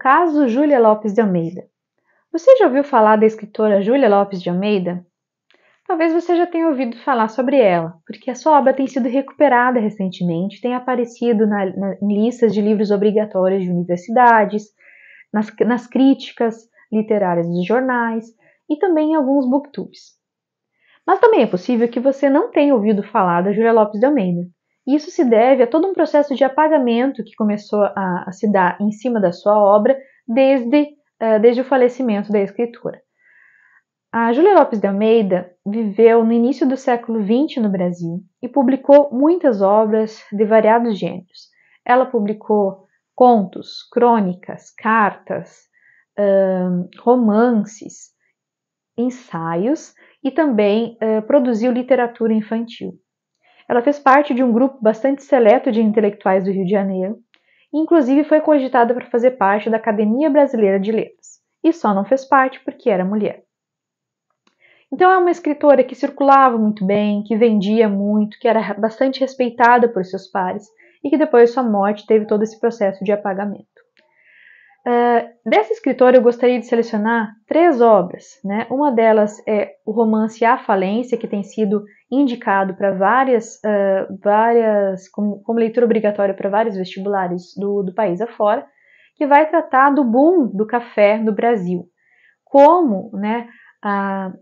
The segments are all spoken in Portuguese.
caso Júlia Lopes de Almeida. Você já ouviu falar da escritora Júlia Lopes de Almeida? Talvez você já tenha ouvido falar sobre ela, porque a sua obra tem sido recuperada recentemente, tem aparecido na, na, em listas de livros obrigatórios de universidades, nas, nas críticas literárias dos jornais e também em alguns booktubes. Mas também é possível que você não tenha ouvido falar da Júlia Lopes de Almeida. Isso se deve a todo um processo de apagamento que começou a, a se dar em cima da sua obra desde, uh, desde o falecimento da escritora. A Júlia Lopes de Almeida viveu no início do século XX no Brasil e publicou muitas obras de variados gêneros. Ela publicou contos, crônicas, cartas, um, romances, ensaios e também uh, produziu literatura infantil. Ela fez parte de um grupo bastante seleto de intelectuais do Rio de Janeiro, e inclusive foi cogitada para fazer parte da Academia Brasileira de Letras, e só não fez parte porque era mulher. Então é uma escritora que circulava muito bem, que vendia muito, que era bastante respeitada por seus pares e que depois de sua morte teve todo esse processo de apagamento. Uh, dessa escritora eu gostaria de selecionar três obras. Né? Uma delas é o romance A Falência, que tem sido indicado para várias, uh, várias como, como, leitura obrigatória para vários vestibulares do, do país afora, que vai tratar do boom do café no Brasil. Como né, uh,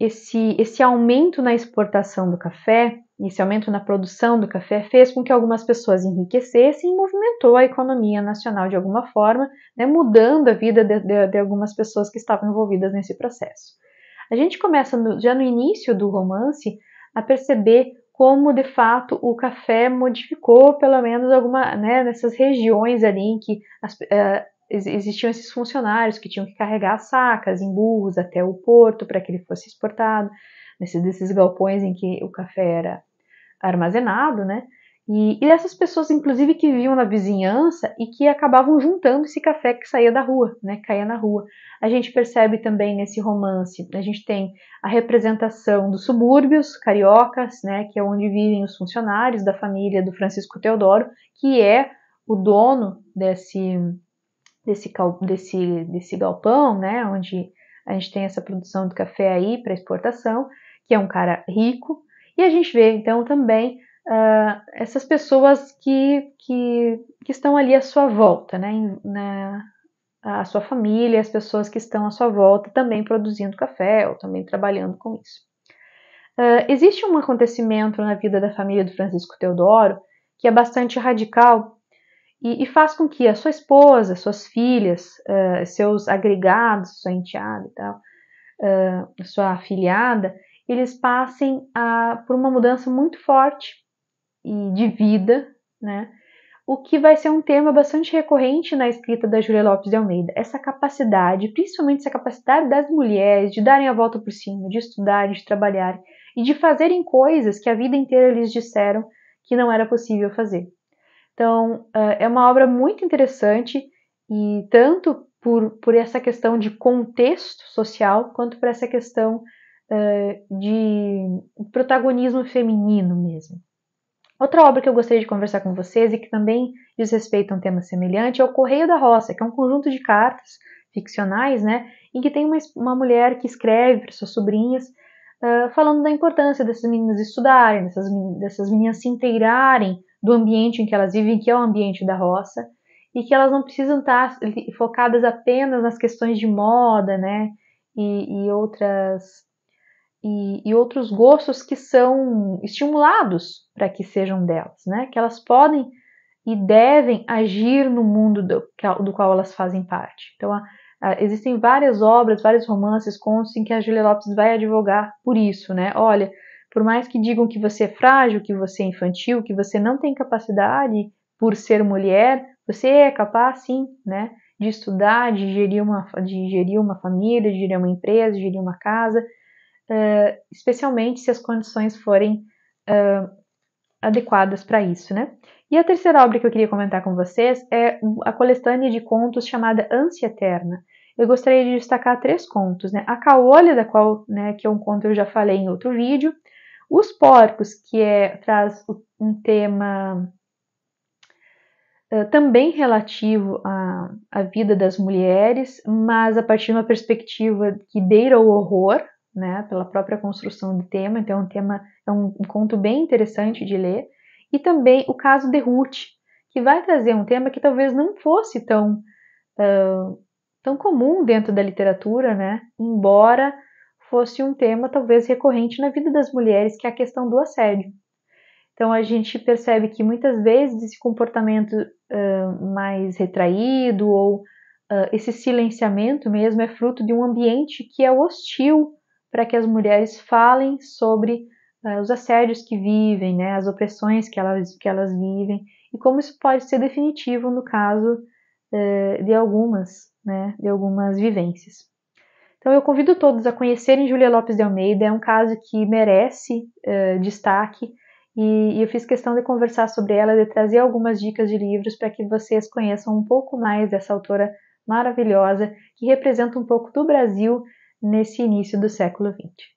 esse, esse aumento na exportação do café esse aumento na produção do café fez com que algumas pessoas enriquecessem e movimentou a economia nacional de alguma forma, né, mudando a vida de, de, de, algumas pessoas que estavam envolvidas nesse processo. A gente começa no, já no início do romance a perceber como de fato o café modificou pelo menos alguma né, nessas regiões ali em que as, uh, existiam esses funcionários que tinham que carregar sacas em burros até o porto para que ele fosse exportado, nesses galpões em que o café era armazenado, né? E, e essas pessoas, inclusive, que viviam na vizinhança e que acabavam juntando esse café que saía da rua, né? Caía na rua. A gente percebe também nesse romance, a gente tem a representação dos subúrbios cariocas, né? Que é onde vivem os funcionários da família do Francisco Teodoro, que é o dono desse desse desse, desse galpão, né? Onde a gente tem essa produção do café aí para exportação, que é um cara rico e a gente vê então também uh, essas pessoas que, que, que, estão ali à sua volta, né? Na, né, a sua família, as pessoas que estão à sua volta também produzindo café ou também trabalhando com isso. Uh, existe um acontecimento na vida da família do Francisco Teodoro que é bastante radical e, e faz com que a sua esposa, suas filhas, uh, seus agregados, sua enteada e tal, uh, sua afilhada, eles passem a, por uma mudança muito forte e de vida, né? O que vai ser um tema bastante recorrente na escrita da Julia Lopes de Almeida, essa capacidade, principalmente essa capacidade das mulheres de darem a volta por cima, de estudar, de trabalhar e de fazerem coisas que a vida inteira lhes disseram que não era possível fazer. Então, é, é uma obra muito interessante e tanto por, por essa questão de contexto social, quanto por essa questão de protagonismo feminino mesmo. Outra obra que eu gostaria de conversar com vocês e que também diz respeito a um tema semelhante é o Correio da Roça, que é um conjunto de cartas ficcionais, né, em que tem uma, uma mulher que escreve para suas sobrinhas uh, falando da importância dessas meninas estudarem, dessas, dessas meninas se inteirarem do ambiente em que elas vivem, que é o ambiente da roça, e que elas não precisam estar tá focadas apenas nas questões de moda, né, e, e outras e, e outros gostos que são estimulados para que sejam delas, né? Que elas podem e devem agir no mundo do, do qual elas fazem parte. Então, a, a, existem várias obras, vários romances, contos em que a Julia Lopes vai advogar por isso, né? Olha, por mais que digam que você é frágil, que você é infantil, que você não tem capacidade por ser mulher, você é capaz, sim, né? De estudar, de gerir uma, de gerir uma família, de gerir uma empresa, de gerir uma casa, uh, especialmente se as condições forem uh, adequadas para isso, né? E a terceira obra que eu queria comentar com vocês é a coletânea de contos chamada Ânsia Eterna. Eu gostaria de destacar três contos, né? A Caolha, da qual, né, que é um conto que eu já falei em outro vídeo, Os Porcos, que é, traz um tema Uh, também relativo à, à vida das mulheres, mas a partir de uma perspectiva que beira o horror, né, pela própria construção do tema. Então, é um tema é um, um conto bem interessante de ler. E também o caso de Ruth, que vai trazer um tema que talvez não fosse tão uh, tão comum dentro da literatura, né? Embora fosse um tema talvez recorrente na vida das mulheres, que é a questão do assédio. Então a gente percebe que muitas vezes esse comportamento uh, mais retraído ou uh, esse silenciamento mesmo é fruto de um ambiente que é hostil para que as mulheres falem sobre uh, os assédios que vivem, né, as opressões que elas, que elas vivem e como isso pode ser definitivo no caso uh, de algumas, né, de algumas vivências. Então eu convido todos a conhecerem Julia Lopes de Almeida, é um caso que merece uh, destaque e, e eu fiz questão de conversar sobre ela, de trazer algumas dicas de livros para que vocês conheçam um pouco mais dessa autora maravilhosa que representa um pouco do Brasil nesse início do século XX.